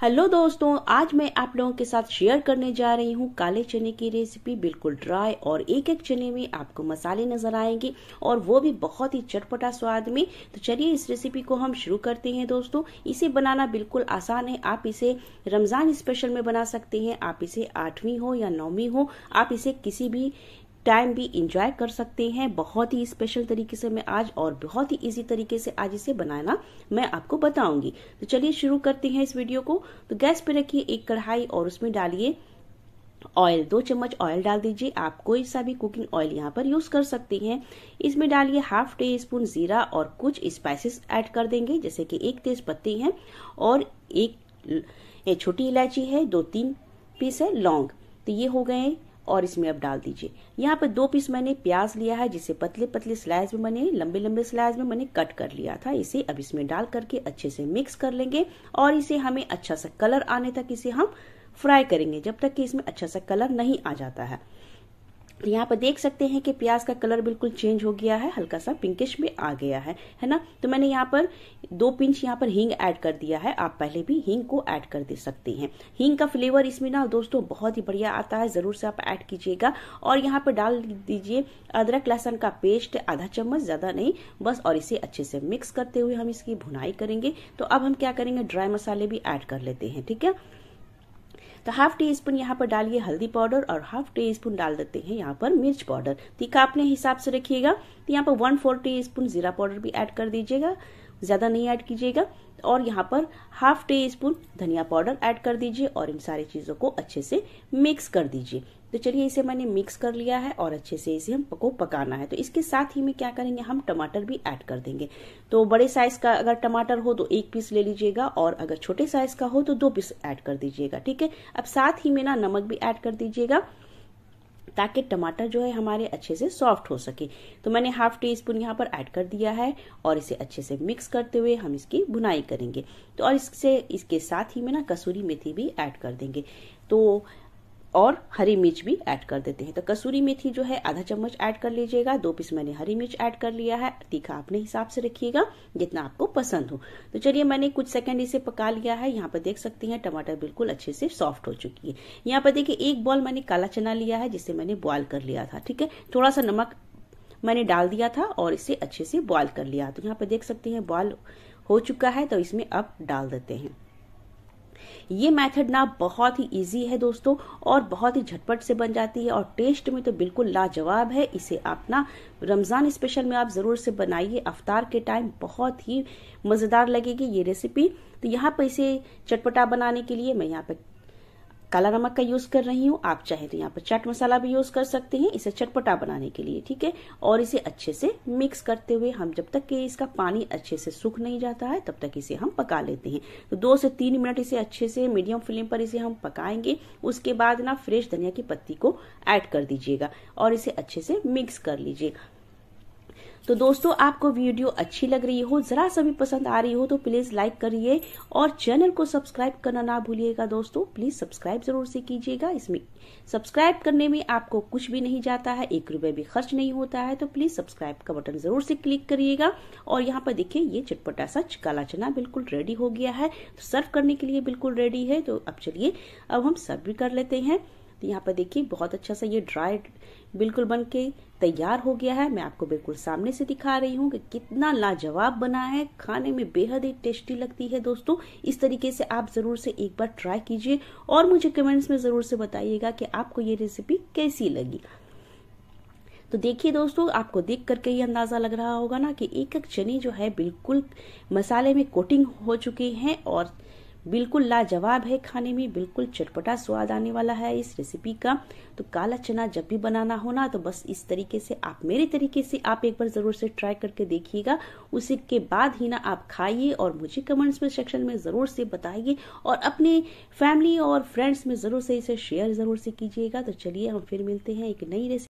hello दोस्तों आज मैं आप लोगों के साथ शेयर करने जा रही हूँ काले चने की रेसिपी बिल्कुल ड्राई और एक एक चने में आपको मसाले नजर आएंगे और वो भी बहुत ही चटपटा स्वाद में तो चलिए इस रेसिपी को हम शुरू करते हैं दोस्तों इसे बनाना बिल्कुल आसान है आप इसे रमज़ान स्पेशल में बना सकते हैं आप इसे आठवीं हो या नौवीं हो आप इसे किसी भी टाइम भी इंजॉय कर सकते हैं बहुत ही स्पेशल तरीके से मैं आज और बहुत ही इजी तरीके से आज इसे बनाना मैं आपको बताऊंगी तो चलिए शुरू करते हैं इस वीडियो को तो गैस पे रखिए एक कढ़ाई और उसमें डालिए ऑयल दो चम्मच ऑयल डाल दीजिए आप कोई सा भी कुकिंग ऑयल यहाँ पर यूज कर सकते हैं इसमें डालिए हाफ टी स्पून जीरा और कुछ स्पाइसेस ऐड कर देंगे जैसे कि एक तेज पत्ती है और एक छोटी इलायची है दो तीन पीस है लौंग तो ये हो गए और इसमें अब डाल दीजिए यहाँ पे दो पीस मैंने प्याज लिया है जिसे पतले पतले स्लाइस में मैंने लंबे लंबे स्लाइस में मैंने कट कर लिया था इसे अब इसमें डाल करके अच्छे से मिक्स कर लेंगे और इसे हमें अच्छा सा कलर आने तक इसे हम फ्राई करेंगे जब तक कि इसमें अच्छा सा कलर नहीं आ जाता है तो यहाँ पर देख सकते हैं कि प्याज का कलर बिल्कुल चेंज हो गया है हल्का सा पिंकिश में आ गया है है ना तो मैंने यहाँ पर दो पिंच यहाँ पर हींग ऐड कर दिया है आप पहले भी हींग को ऐड कर दे सकते हैं हींग का फ्लेवर इसमें ना दोस्तों बहुत ही बढ़िया आता है ज़रूर से आप ऐड कीजिएगा और यहाँ पर डाल दीजिए अदरक लहसन का पेस्ट आधा चम्मच ज़्यादा नहीं बस और इसे अच्छे से मिक्स करते हुए हम इसकी भुनाई करेंगे तो अब हम क्या करेंगे ड्राई मसाले भी ऐड कर लेते हैं ठीक है तो हाफ टी स्पून यहाँ पर डालिए हल्दी पाउडर और हाफ टी स्पून डाल देते हैं यहाँ पर मिर्च पाउडर तीखा अपने हिसाब से रखिएगा तो यहाँ पर वन फोर टी स्पून जीरा पाउडर भी ऐड कर दीजिएगा ज़्यादा नहीं ऐड कीजिएगा और यहाँ पर हाफ टी स्पून धनिया पाउडर ऐड कर दीजिए और इन सारी चीज़ों को अच्छे से मिक्स कर दीजिए तो चलिए इसे मैंने मिक्स कर लिया है और अच्छे से इसे हम पकाना है तो इसके साथ ही में क्या करेंगे हम टमाटर भी ऐड कर देंगे तो बड़े साइज का अगर टमाटर हो तो एक पीस ले लीजिएगा और अगर छोटे साइज का हो तो दो पीस ऐड कर दीजिएगा ठीक है अब साथ ही में ना नमक भी ऐड कर दीजिएगा ताकि टमाटर जो है हमारे अच्छे से सॉफ्ट हो सके तो मैंने हाफ टी स्पून यहाँ पर ऐड कर दिया है और इसे अच्छे से मिक्स करते हुए हम इसकी भुनाई करेंगे तो और इससे इसके साथ ही में ना कसूरी मेथी भी ऐड कर देंगे तो और हरी मिर्च भी ऐड कर देते हैं तो कसूरी मेथी जो है आधा चम्मच ऐड कर लीजिएगा दो पीस मैंने हरी मिर्च ऐड कर लिया है तीखा अपने हिसाब से रखिएगा जितना आपको पसंद हो तो चलिए मैंने कुछ सेकंड इसे पका लिया है यहाँ पर देख सकती हैं टमाटर बिल्कुल अच्छे से सॉफ्ट हो चुकी है यहाँ पर देखिए एक बॉल मैंने काला चना लिया है जिसे मैंने बॉयल कर लिया था ठीक है थोड़ा सा नमक मैंने डाल दिया था और इसे अच्छे से बॉयल कर लिया तो यहाँ पर देख सकते हैं बॉयल हो चुका है तो इसमें अब डाल देते हैं ये मेथड ना बहुत ही इजी है दोस्तों और बहुत ही झटपट से बन जाती है और टेस्ट में तो बिल्कुल लाजवाब है इसे आप ना रमज़ान स्पेशल में आप ज़रूर से बनाइए अवतार के टाइम बहुत ही मज़ेदार लगेगी ये रेसिपी तो यहाँ पर इसे चटपटा बनाने के लिए मैं यहाँ पे काला नमक का यूज कर रही हूँ आप चाहे तो यहाँ पर चाट मसाला भी यूज कर सकते हैं इसे चटपटा बनाने के लिए ठीक है और इसे अच्छे से मिक्स करते हुए हम जब तक कि इसका पानी अच्छे से सूख नहीं जाता है तब तक इसे हम पका लेते हैं तो दो से तीन मिनट इसे अच्छे से मीडियम फ्लेम पर इसे हम पकाएंगे उसके बाद ना फ्रेश धनिया की पत्ती को ऐड कर दीजिएगा और इसे अच्छे से मिक्स कर लीजिए तो दोस्तों आपको वीडियो अच्छी लग रही हो जरा सभी पसंद आ रही हो तो प्लीज लाइक करिए और चैनल को सब्सक्राइब करना ना भूलिएगा दोस्तों प्लीज सब्सक्राइब जरूर से कीजिएगा इसमें सब्सक्राइब करने में आपको कुछ भी नहीं जाता है एक रुपये भी खर्च नहीं होता है तो प्लीज सब्सक्राइब का बटन जरूर से क्लिक करिएगा और यहाँ पर देखिए ये चटपटा सा काला चना बिल्कुल रेडी हो गया है सर्व तो करने के लिए बिल्कुल रेडी है तो अब चलिए अब हम सर्व भी कर लेते हैं तो यहाँ पर देखिए बहुत अच्छा सा ये ड्राई बिल्कुल बन के तैयार हो गया है मैं आपको बिल्कुल सामने से दिखा रही हूँ कि कितना लाजवाब बना है खाने में बेहद ही टेस्टी लगती है दोस्तों इस तरीके से आप ज़रूर से एक बार ट्राई कीजिए और मुझे कमेंट्स में ज़रूर से बताइएगा कि आपको ये रेसिपी कैसी लगी तो देखिए दोस्तों आपको देख करके ये अंदाज़ा लग रहा होगा ना कि एक एक चने जो है बिल्कुल मसाले में कोटिंग हो चुके हैं और बिल्कुल लाजवाब है खाने में बिल्कुल चटपटा स्वाद आने वाला है इस रेसिपी का तो काला चना जब भी बनाना हो ना तो बस इस तरीके से आप मेरे तरीके से आप एक बार ज़रूर से ट्राई करके देखिएगा उसी के बाद ही ना आप खाइए और मुझे कमेंट्स में सेक्शन में ज़रूर से बताइए और अपने फैमिली और फ्रेंड्स में ज़रूर से इसे शेयर ज़रूर से कीजिएगा तो चलिए हम फिर मिलते हैं एक नई रेसिपी